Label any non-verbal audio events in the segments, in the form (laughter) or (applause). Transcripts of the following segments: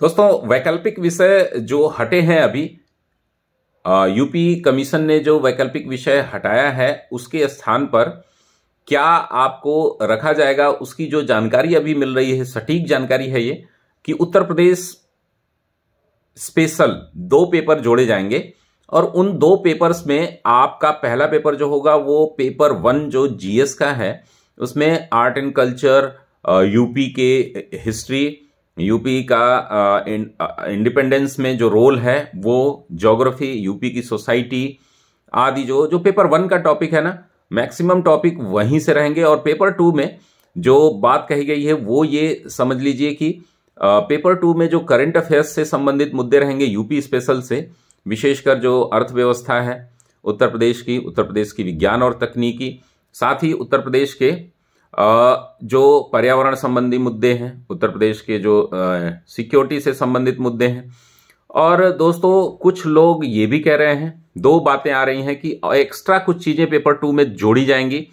दोस्तों वैकल्पिक विषय जो हटे हैं अभी यूपी कमीशन ने जो वैकल्पिक विषय हटाया है उसके स्थान पर क्या आपको रखा जाएगा उसकी जो जानकारी अभी मिल रही है सटीक जानकारी है ये कि उत्तर प्रदेश स्पेशल दो पेपर जोड़े जाएंगे और उन दो पेपर्स में आपका पहला पेपर जो होगा वो पेपर वन जो जीएस का है उसमें आर्ट एंड कल्चर यूपी के हिस्ट्री यूपी का इंडिपेंडेंस में जो रोल है वो जोग्राफी यूपी की सोसाइटी आदि जो जो पेपर वन का टॉपिक है ना मैक्सिमम टॉपिक वहीं से रहेंगे और पेपर टू में जो बात कही गई है वो ये समझ लीजिए कि पेपर टू में जो करंट अफेयर्स से संबंधित मुद्दे रहेंगे यूपी स्पेशल से विशेषकर जो अर्थव्यवस्था है उत्तर प्रदेश की उत्तर प्रदेश की विज्ञान और तकनीकी साथ ही उत्तर प्रदेश के जो पर्यावरण संबंधी मुद्दे हैं उत्तर प्रदेश के जो सिक्योरिटी से संबंधित मुद्दे हैं और दोस्तों कुछ लोग ये भी कह रहे हैं दो बातें आ रही हैं कि एक्स्ट्रा कुछ चीज़ें पेपर टू में जोड़ी जाएंगी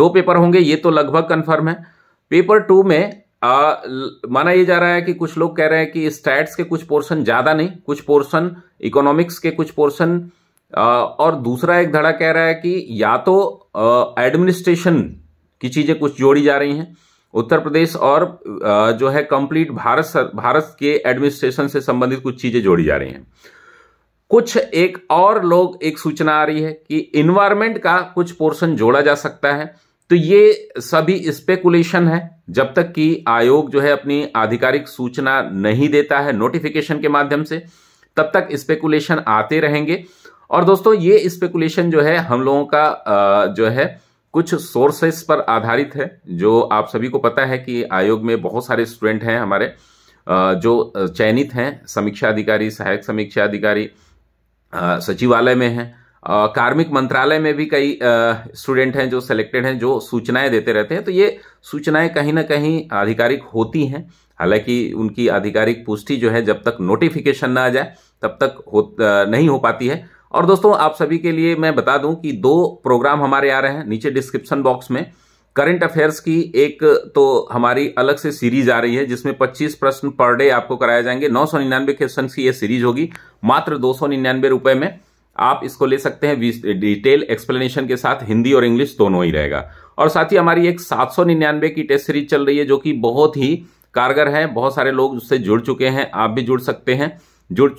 दो पेपर होंगे ये तो लगभग कन्फर्म है पेपर टू में आ, माना यह जा रहा है कि कुछ लोग कह रहे हैं कि स्टैट्स के कुछ पोर्शन ज़्यादा नहीं कुछ पोर्शन इकोनॉमिक्स के कुछ पोर्शन और दूसरा एक धड़ा कह रहा है कि या तो एडमिनिस्ट्रेशन की चीज़ें कुछ जोड़ी जा रही हैं उत्तर प्रदेश और जो है कंप्लीट भारत सर, भारत के एडमिनिस्ट्रेशन से संबंधित कुछ चीज़ें जोड़ी जा रही हैं कुछ एक और लोग एक सूचना आ रही है कि इन्वायरमेंट का कुछ पोर्शन जोड़ा जा सकता है तो ये सभी स्पेकुलेशन है जब तक कि आयोग जो है अपनी आधिकारिक सूचना नहीं देता है नोटिफिकेशन के माध्यम से तब तक स्पेकुलेशन आते रहेंगे और दोस्तों ये स्पेकुलेशन जो है हम लोगों का जो है कुछ सोर्सेस पर आधारित है जो आप सभी को पता है कि आयोग में बहुत सारे स्टूडेंट हैं हमारे जो चयनित हैं समीक्षा अधिकारी सहायक समीक्षा अधिकारी सचिवालय में हैं कार्मिक मंत्रालय में भी कई स्टूडेंट हैं जो सिलेक्टेड हैं जो सूचनाएं देते रहते हैं तो ये सूचनाएं कहीं ना कहीं आधिकारिक होती हैं हालांकि उनकी आधिकारिक पुष्टि जो है जब तक नोटिफिकेशन ना आ जाए तब तक हो नहीं हो पाती है और दोस्तों आप सभी के लिए मैं बता दूं कि दो प्रोग्राम हमारे आ रहे हैं नीचे डिस्क्रिप्शन बॉक्स में करंट अफेयर्स की एक तो हमारी अलग से सीरीज आ रही है जिसमें 25 प्रश्न पर डे आपको कराए जाएंगे नौ सौ निन्यानवे क्वेश्चन की ये सीरीज होगी मात्र दो सौ निन्यानवे रुपए में आप इसको ले सकते हैं डिटेल एक्सप्लेनेशन के साथ हिंदी और इंग्लिश दोनों ही रहेगा और साथ ही हमारी एक सात सौ निन्यानवे की टेस्ट सीरीज चल रही है जो कि बहुत ही कारगर है बहुत सारे लोग उससे जुड़ चुके हैं आप भी जुड़ सकते हैं जुड़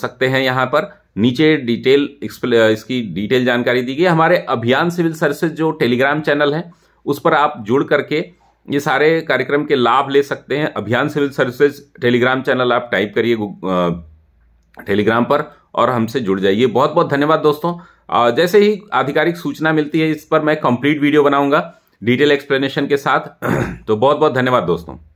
सकते हैं यहाँ पर नीचे डिटेल इसकी डिटेल जानकारी दी गई हमारे अभियान सिविल सर्विसेज जो टेलीग्राम चैनल है उस पर आप जुड़ करके ये सारे कार्यक्रम के लाभ ले सकते हैं Abhiyan civil services telegram channel आप टाइप करिए टेलीग्राम पर और हमसे जुड़ जाइए बहुत बहुत धन्यवाद दोस्तों जैसे ही आधिकारिक सूचना मिलती है इस पर मैं कंप्लीट वीडियो बनाऊंगा डिटेल एक्सप्लेनेशन के साथ (clears throat) तो बहुत बहुत धन्यवाद दोस्तों